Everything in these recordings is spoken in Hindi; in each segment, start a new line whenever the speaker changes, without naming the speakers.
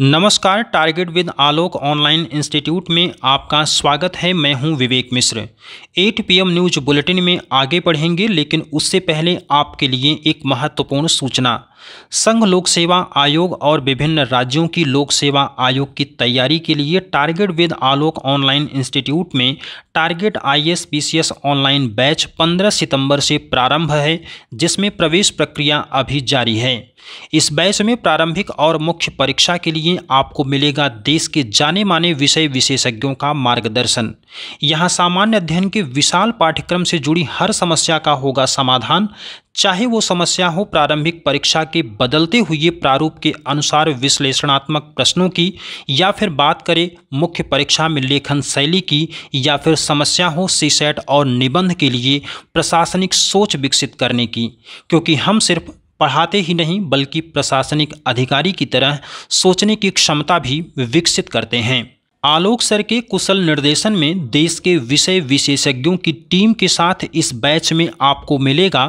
नमस्कार target with Alok online institute में आपका स्वागत है मैं हूं Vivek Mishra 8 PM news bulletin में आगे बढ़ेंगे लेकिन उससे पहले आपके लिए एक महत्वपूर्ण सूचना संघ लोक सेवा आयोग और विभिन्न राज्यों की लोक सेवा आयोग की तैयारी के लिए target with Alok online institute में target IAS PCS online batch पंद्रह सितंबर से प्रारंभ है जिसमें प्रवेश प्रक्रिया अभी जारी है इस बैच में प्रारंभिक और मुख्य परीक्षा के लिए आपको मिलेगा देश के जाने माने विषय विशेषज्ञों का मार्गदर्शन यहाँ सामान्य अध्ययन के विशाल पाठ्यक्रम से जुड़ी हर समस्या का होगा समाधान चाहे वो समस्या हो प्रारंभिक परीक्षा के बदलते हुए प्रारूप के अनुसार विश्लेषणात्मक प्रश्नों की या फिर बात करें मुख्य परीक्षा में लेखन शैली की या फिर समस्या हो सीसेट और निबंध के लिए प्रशासनिक सोच विकसित करने की क्योंकि हम सिर्फ पढ़ाते ही नहीं बल्कि प्रशासनिक अधिकारी की तरह सोचने की क्षमता भी विकसित करते हैं आलोक सर के कुशल निर्देशन में देश के विषय विशेषज्ञों की टीम के साथ इस बैच में आपको मिलेगा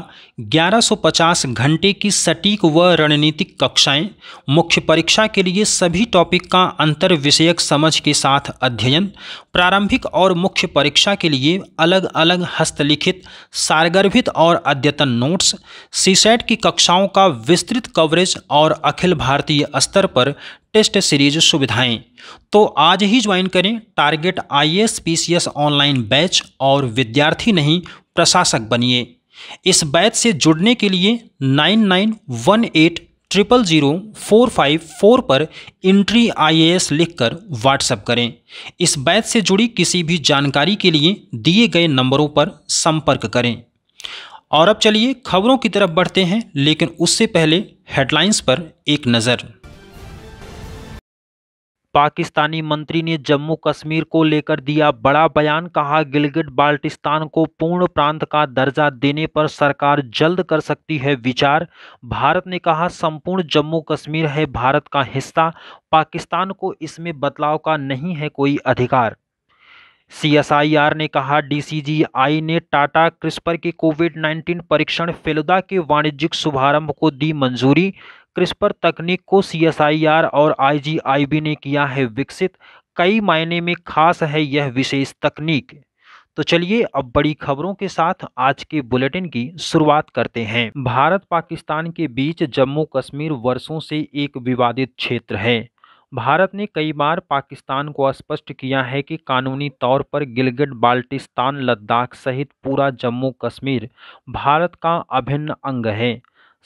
1150 घंटे की सटीक व रणनीतिक कक्षाएं, मुख्य परीक्षा के लिए सभी टॉपिक का अंतर विषयक समझ के साथ अध्ययन प्रारंभिक और मुख्य परीक्षा के लिए अलग अलग हस्तलिखित सारगर्भित और अद्यतन नोट्स सीसेट की कक्षाओं का विस्तृत कवरेज और अखिल भारतीय स्तर पर टेस्ट सीरीज सुविधाएं तो आज ही ज्वाइन करें target I S online batch और विद्यार्थी नहीं प्रशासक बनिए इस बैच से जुड़ने के लिए nine nine one eight triple zero four five four पर इंट्री आईएएस लिखकर व्हाट्सएप करें इस बैच से जुड़ी किसी भी जानकारी के लिए दिए गए नंबरों पर संपर्क करें और अब चलिए खबरों की तरफ बढ़ते हैं लेकिन उससे पहले हेडलाइंस पर एक नज़र पाकिस्तानी मंत्री ने जम्मू कश्मीर को लेकर दिया बड़ा बयान कहा गिलगिट बाल्टिस्तान को पूर्ण प्रांत का दर्जा देने पर सरकार जल्द कर सकती है विचार भारत ने कहा संपूर्ण जम्मू कश्मीर है भारत का हिस्सा पाकिस्तान को इसमें बदलाव का नहीं है कोई अधिकार सीएसआईआर ने कहा डीसीजीआई ने टाटा क्रिस्पर के कोविड 19 परीक्षण फेलुदा के वाणिज्यिक शुभारंभ को दी मंजूरी क्रिस्पर तकनीक को सीएसआईआर और आईजीआईबी ने किया है विकसित कई मायने में खास है यह विशेष तकनीक तो चलिए अब बड़ी खबरों के साथ आज के बुलेटिन की शुरुआत करते हैं भारत पाकिस्तान के बीच जम्मू कश्मीर वर्षों से एक विवादित क्षेत्र है भारत ने कई बार पाकिस्तान को स्पष्ट किया है कि कानूनी तौर पर गिलगिट बाल्टिस्तान लद्दाख सहित पूरा जम्मू कश्मीर भारत का अभिन्न अंग है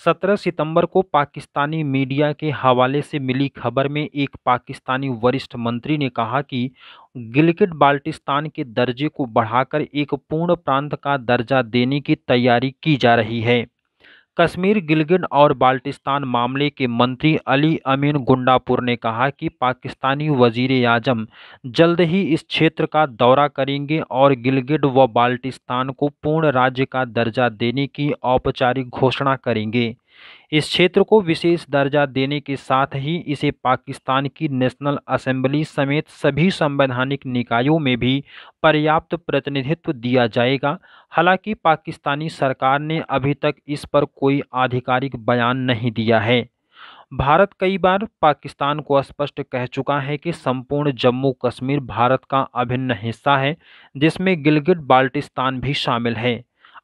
सत्रह सितंबर को पाकिस्तानी मीडिया के हवाले से मिली खबर में एक पाकिस्तानी वरिष्ठ मंत्री ने कहा कि गिलगिट बाल्टिस्तान के दर्जे को बढ़ाकर एक पूर्ण प्रांत का दर्जा देने की तैयारी की जा रही है कश्मीर गिलगिन और बाल्टिस्तान मामले के मंत्री अली अमीन गुंडापुर ने कहा कि पाकिस्तानी वजीर आजम जल्द ही इस क्षेत्र का दौरा करेंगे और गिलगिट व बाल्टिस्तान को पूर्ण राज्य का दर्जा देने की औपचारिक घोषणा करेंगे इस क्षेत्र को विशेष दर्जा देने के साथ ही इसे पाकिस्तान की नेशनल असेंबली समेत सभी संवैधानिक निकायों में भी पर्याप्त प्रतिनिधित्व दिया जाएगा हालांकि पाकिस्तानी सरकार ने अभी तक इस पर कोई आधिकारिक बयान नहीं दिया है भारत कई बार पाकिस्तान को स्पष्ट कह चुका है कि संपूर्ण जम्मू कश्मीर भारत का अभिन्न हिस्सा है जिसमें गिलगिट बाल्टिस्तान भी शामिल है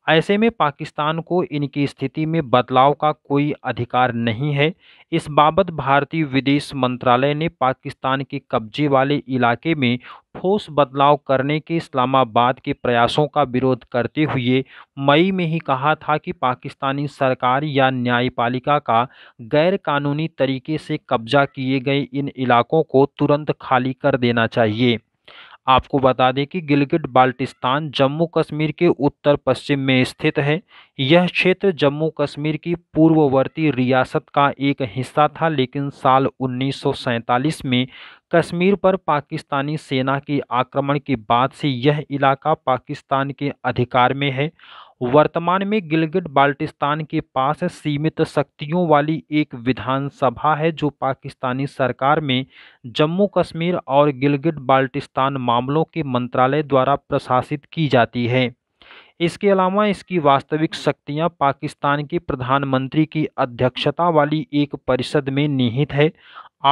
ऐसे में पाकिस्तान को इनकी स्थिति में बदलाव का कोई अधिकार नहीं है इस बाबत भारतीय विदेश मंत्रालय ने पाकिस्तान के कब्जे वाले इलाके में ठोस बदलाव करने के इस्लामाबाद के प्रयासों का विरोध करते हुए मई में ही कहा था कि पाकिस्तानी सरकार या न्यायपालिका का गैर कानूनी तरीके से कब्जा किए गए इन इलाकों को तुरंत खाली कर देना चाहिए आपको बता दें कि गिलगिट बाल्टिस्तान जम्मू कश्मीर के उत्तर पश्चिम में स्थित है यह क्षेत्र जम्मू कश्मीर की पूर्ववर्ती रियासत का एक हिस्सा था लेकिन साल उन्नीस में कश्मीर पर पाकिस्तानी सेना के आक्रमण के बाद से यह इलाका पाकिस्तान के अधिकार में है वर्तमान में गिलगिट बाल्टिस्तान के पास सीमित शक्तियों वाली एक विधानसभा है जो पाकिस्तानी सरकार में जम्मू कश्मीर और गिलगिट बाल्टिस्तान मामलों के मंत्रालय द्वारा प्रशासित की जाती है इसके अलावा इसकी वास्तविक शक्तियां पाकिस्तान के प्रधानमंत्री की अध्यक्षता वाली एक परिषद में निहित है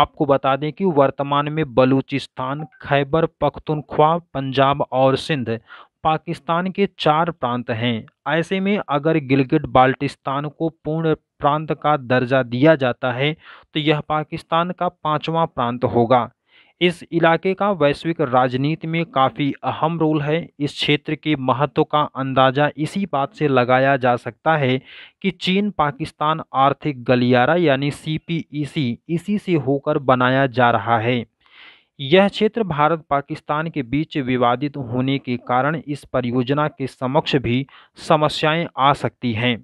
आपको बता दें कि वर्तमान में बलूचिस्तान खैबर पख्तूनख्वा पंजाब और सिंध पाकिस्तान के चार प्रांत हैं ऐसे में अगर गिलगिट बाल्टिस्तान को पूर्ण प्रांत का दर्जा दिया जाता है तो यह पाकिस्तान का पांचवा प्रांत होगा इस इलाके का वैश्विक राजनीति में काफ़ी अहम रोल है इस क्षेत्र के महत्व का अंदाज़ा इसी बात से लगाया जा सकता है कि चीन पाकिस्तान आर्थिक गलियारा यानी सी इसी से होकर बनाया जा रहा है यह क्षेत्र भारत पाकिस्तान के बीच विवादित होने के कारण इस परियोजना के समक्ष भी समस्याएं आ सकती हैं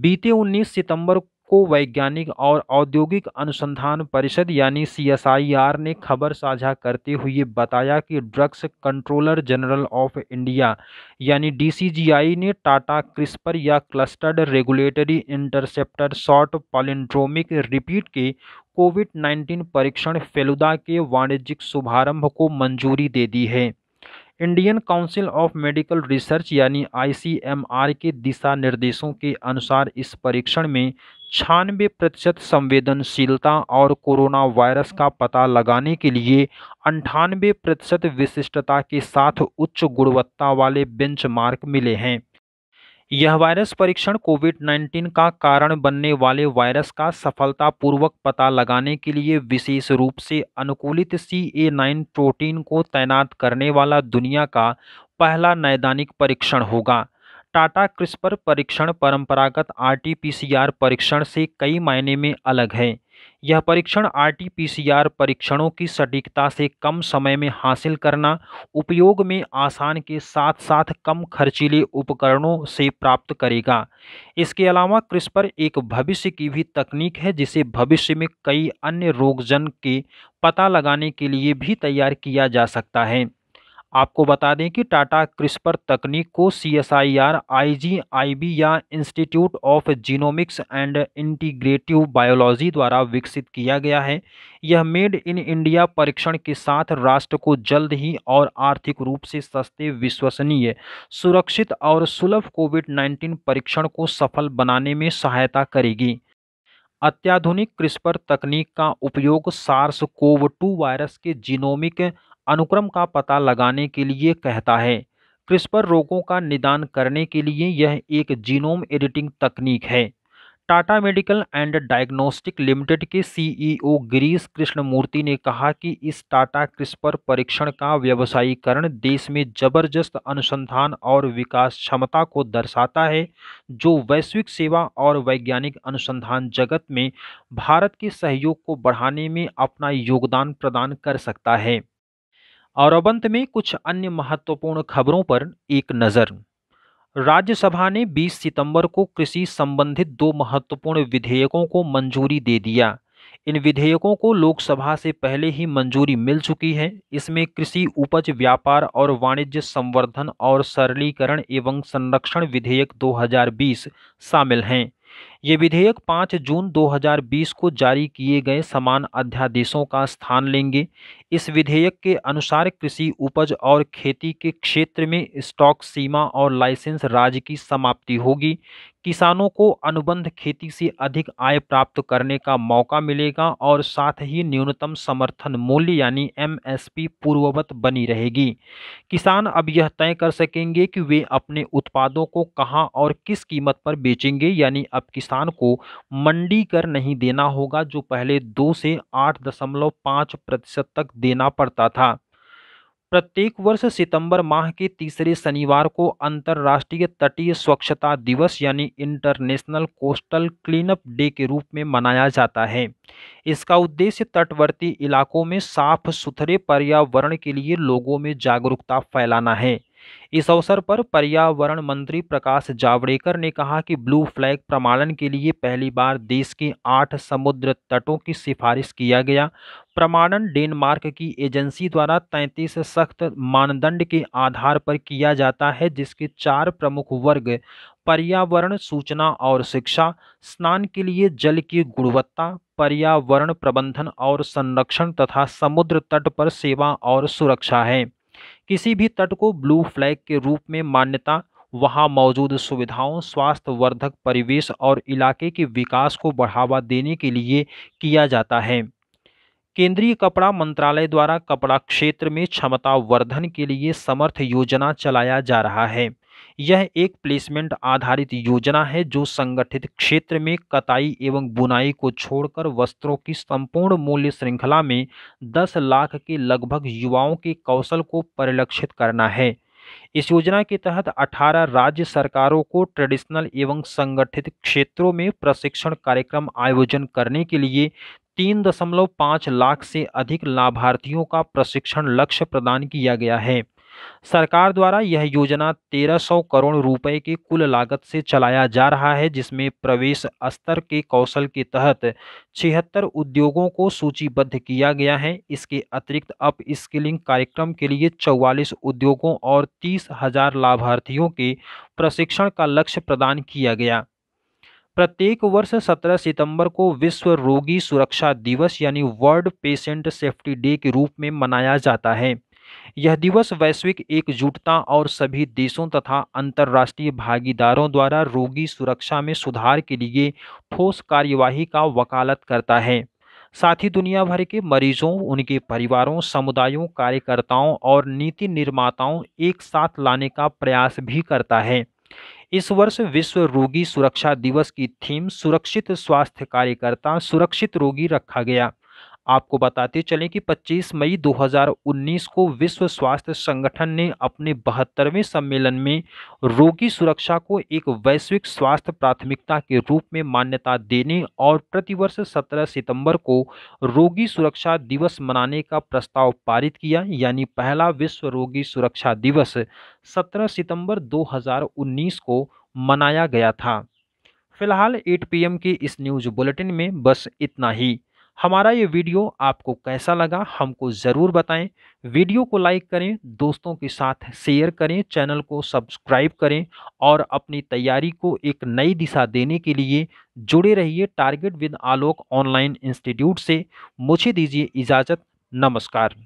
बीते 19 सितंबर को वैज्ञानिक और औद्योगिक अनुसंधान परिषद यानी सीएसआईआर ने खबर साझा करते हुए बताया कि drugs controller general of India यानी डीसीजीआई ने टाटा क्रिस्पर या clustered regulatory interceptor short palindromic repeat के कोविड 19 परीक्षण फेलुदा के वाणिज्यिक शुभारंभ को मंजूरी दे दी है Indian council of medical research यानी आईसीएमआर के दिशा निर्देशों के अनुसार इस परीक्षण में छानबे प्रतिशत संवेदनशीलता और कोरोना वायरस का पता लगाने के लिए अंठानवे प्रतिशत विशिष्टता के साथ उच्च गुणवत्ता वाले बेंचमार्क मिले हैं यह वायरस परीक्षण कोविड 19 का कारण बनने वाले वायरस का सफलतापूर्वक पता लगाने के लिए विशेष रूप से अनुकूलित सी ए नाइन प्रोटीन को तैनात करने वाला दुनिया का पहला नैदानिक परीक्षण होगा टाटा क्रिस्पर परीक्षण परंपरागत आरटीपीसीआर परीक्षण से कई मायने में अलग है यह परीक्षण आरटीपीसीआर परीक्षणों की सटीकता से कम समय में हासिल करना उपयोग में आसान के साथ साथ कम खर्चीले उपकरणों से प्राप्त करेगा इसके अलावा क्रिस्पर एक भविष्य की भी तकनीक है जिसे भविष्य में कई अन्य रोगजन के पता लगाने के लिए भी तैयार किया जा सकता है आपको बता दें कि टाटा क्रिस्पर तकनीक को C S I R I G I B या institute of genomics and integrative biology द्वारा विकसित किया गया है यह मेड इन इंडिया परीक्षण के साथ राष्ट्र को जल्द ही और आर्थिक रूप से सस्ते विश्वसनीय सुरक्षित और सुलभ कोविड नाइन्टीन परीक्षण को सफल बनाने में सहायता करेगी अत्याधुनिक क्रिस्पर तकनीक का उपयोग सार्स कोव टू वायरस के जीनोमिक अनुक्रम का पता लगाने के लिए कहता है क्रिस्पर रोगों का निदान करने के लिए यह एक जीनोम एडिटिंग तकनीक है Tata medical and diagnostic limited के सीईओ गिरीश कृष्णमूर्ति ने कहा कि इस टाटा क्रिस्पर परीक्षण का व्यवसायीकरण देश में जबरदस्त अनुसंधान और विकास क्षमता को दर्शाता है जो वैश्विक सेवा और वैज्ञानिक अनुसंधान जगत में भारत के सहयोग को बढ़ाने में अपना योगदान प्रदान कर सकता है और अब अंत में कुछ अन्य महत्वपूर्ण खबरों पर एक नज़र राज्यसभा ने 20 सितंबर को कृषि संबंधित दो महत्वपूर्ण विधेयकों को मंजूरी दे दिया इन विधेयकों को लोकसभा से पहले ही मंजूरी मिल चुकी है इसमें कृषि उपज व्यापार और वाणिज्य संवर्धन और सरलीकरण एवं संरक्षण विधेयक 2020 शामिल हैं ये विधेयक 5 जून 2020 को जारी किए गए समान अध्यादेशों का स्थान लेंगे इस विधेयक के अनुसार कृषि उपज और खेती के क्षेत्र में स्टॉक सीमा और लाइसेंस राज्य की समाप्ति होगी किसानों को अनुबंध खेती से अधिक आय प्राप्त करने का मौका मिलेगा और साथ ही न्यूनतम समर्थन मूल्य यानी एमएसपी पूर्ववत बनी रहेगी किसान अब यह तय कर सकेंगे कि वे अपने उत्पादों को कहां और किस कीमत पर बेचेंगे यानी अब किसान को मंडी कर नहीं देना होगा जो पहले दो से आठ दशमलव पाँच प्रतिशत तक देना पड़ता था प्रत्येक वर्ष सितंबर माह के तीसरे शनिवार को अंतर्राष्ट्रीय तटीय स्वच्छता दिवस यानी इंटरनेशनल कोस्टल क्लीनअप डे के रूप में मनाया जाता है इसका उद्देश्य तटवर्ती इलाकों में साफ सुथरे पर्यावरण के लिए लोगों में जागरूकता फैलाना है इस अवसर पर पर्यावरण मंत्री प्रकाश जावड़ेकर ने कहा कि ब्लू फ्लैग प्रमाणन के लिए पहली बार देश के आठ समुद्र तटों की सिफारिश किया गया प्रमाणन डेनमार्क की एजेंसी द्वारा तैंतीस सख्त मानदंड के आधार पर किया जाता है जिसके चार प्रमुख वर्ग पर्यावरण सूचना और शिक्षा स्नान के लिए जल की गुणवत्ता पर्यावरण प्रबंधन और संरक्षण तथा समुद्र तट पर सेवा और सुरक्षा है किसी भी तट को ब्लू फ्लैग के रूप में मान्यता वहां मौजूद सुविधाओं स्वास्थ्य वर्धक परिवेश और इलाके के विकास को बढ़ावा देने के लिए किया जाता है केंद्रीय कपड़ा मंत्रालय द्वारा कपड़ा क्षेत्र में क्षमता वर्धन के लिए समर्थ योजना चलाया जा रहा है यह एक प्लेसमेंट आधारित योजना है जो संगठित क्षेत्र में कताई एवं बुनाई को छोड़कर वस्त्रों की संपूर्ण मूल्य श्रृंखला में दस लाख के लगभग युवाओं के कौशल को परिलक्षित करना है इस योजना के तहत 18 राज्य सरकारों को ट्रेडिशनल एवं संगठित क्षेत्रों में प्रशिक्षण कार्यक्रम आयोजन करने के लिए तीन दशमलव पाँच लाख से अधिक लाभार्थियों का प्रशिक्षण लक्ष्य प्रदान किया गया है सरकार द्वारा यह योजना 1300 करोड़ रुपए की कुल लागत से चलाया जा रहा है जिसमें प्रवेश स्तर के कौशल के तहत छिहत्तर उद्योगों को सूचीबद्ध किया गया है इसके अतिरिक्त अप स्किलिंग कार्यक्रम के लिए चौवालीस उद्योगों और तीस हजार लाभार्थियों के प्रशिक्षण का लक्ष्य प्रदान किया गया प्रत्येक वर्ष 17 सितंबर को विश्व रोगी सुरक्षा दिवस यानी वर्ल्ड पेशेंट सेफ्टी डे के रूप में मनाया जाता है यह दिवस वैश्विक एकजुटता और सभी देशों तथा अंतर्राष्ट्रीय भागीदारों द्वारा रोगी सुरक्षा में सुधार के लिए ठोस कार्यवाही का वकालत करता है साथ ही दुनिया भर के मरीजों उनके परिवारों समुदायों कार्यकर्ताओं और नीति निर्माताओं एक साथ लाने का प्रयास भी करता है इस वर्ष विश्व रोगी सुरक्षा दिवस की थीम सुरक्षित स्वास्थ्य कार्यकर्ता सुरक्षित रोगी रखा गया आपको बताते चलें कि 25 मई 2019 को विश्व स्वास्थ्य संगठन ने अपने बहत्तरवें सम्मेलन में रोगी सुरक्षा को एक वैश्विक स्वास्थ्य प्राथमिकता के रूप में मान्यता देने और प्रतिवर्ष 17 सितंबर को रोगी सुरक्षा दिवस मनाने का प्रस्ताव पारित किया यानी पहला विश्व रोगी सुरक्षा दिवस 17 सितंबर 2019 को मनाया गया था फिलहाल 8 पीएम के इस न्यूज़ बुलेटिन में बस इतना ही हमारा ये वीडियो आपको कैसा लगा हमको ज़रूर बताएं वीडियो को लाइक करें दोस्तों के साथ शेयर करें चैनल को सब्सक्राइब करें और अपनी तैयारी को एक नई दिशा देने के लिए जुड़े रहिए target with Alok online institute से मुझे दीजिए इजाज़त नमस्कार